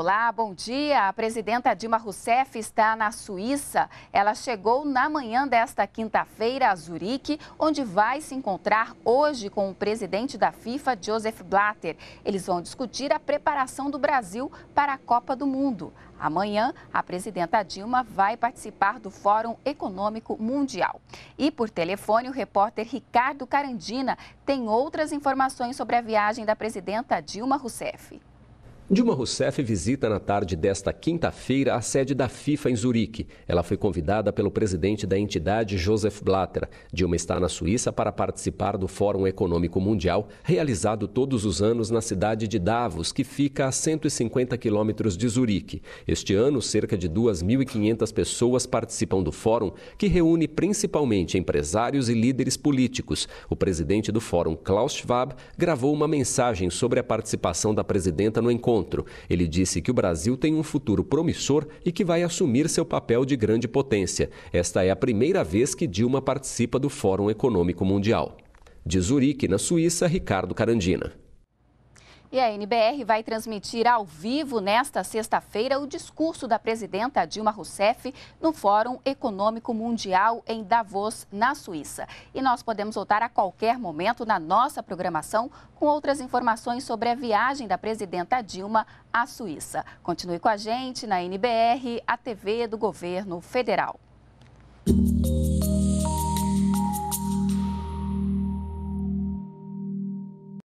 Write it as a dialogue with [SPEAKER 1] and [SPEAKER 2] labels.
[SPEAKER 1] Olá, bom dia. A presidenta Dilma Rousseff está na Suíça. Ela chegou na manhã desta quinta-feira a Zurique, onde vai se encontrar hoje com o presidente da FIFA, Joseph Blatter. Eles vão discutir a preparação do Brasil para a Copa do Mundo. Amanhã, a presidenta Dilma vai participar do Fórum Econômico Mundial. E por telefone, o repórter Ricardo Carandina tem outras informações sobre a viagem da presidenta Dilma Rousseff.
[SPEAKER 2] Dilma Rousseff visita na tarde desta quinta-feira a sede da FIFA em Zurique. Ela foi convidada pelo presidente da entidade, Joseph Blatter. Dilma está na Suíça para participar do Fórum Econômico Mundial, realizado todos os anos na cidade de Davos, que fica a 150 quilômetros de Zurique. Este ano, cerca de 2.500 pessoas participam do fórum, que reúne principalmente empresários e líderes políticos. O presidente do fórum, Klaus Schwab, gravou uma mensagem sobre a participação da presidenta no encontro encontro. Ele disse que o Brasil tem um futuro promissor e que vai assumir seu papel de grande potência. Esta é a primeira vez que Dilma participa do Fórum Econômico Mundial. De Zurique, na Suíça, Ricardo Carandina.
[SPEAKER 1] E a NBR vai transmitir ao vivo nesta sexta-feira o discurso da presidenta Dilma Rousseff no Fórum Econômico Mundial em Davos, na Suíça. E nós podemos voltar a qualquer momento na nossa programação com outras informações sobre a viagem da presidenta Dilma à Suíça. Continue com a gente na NBR, a TV do Governo Federal.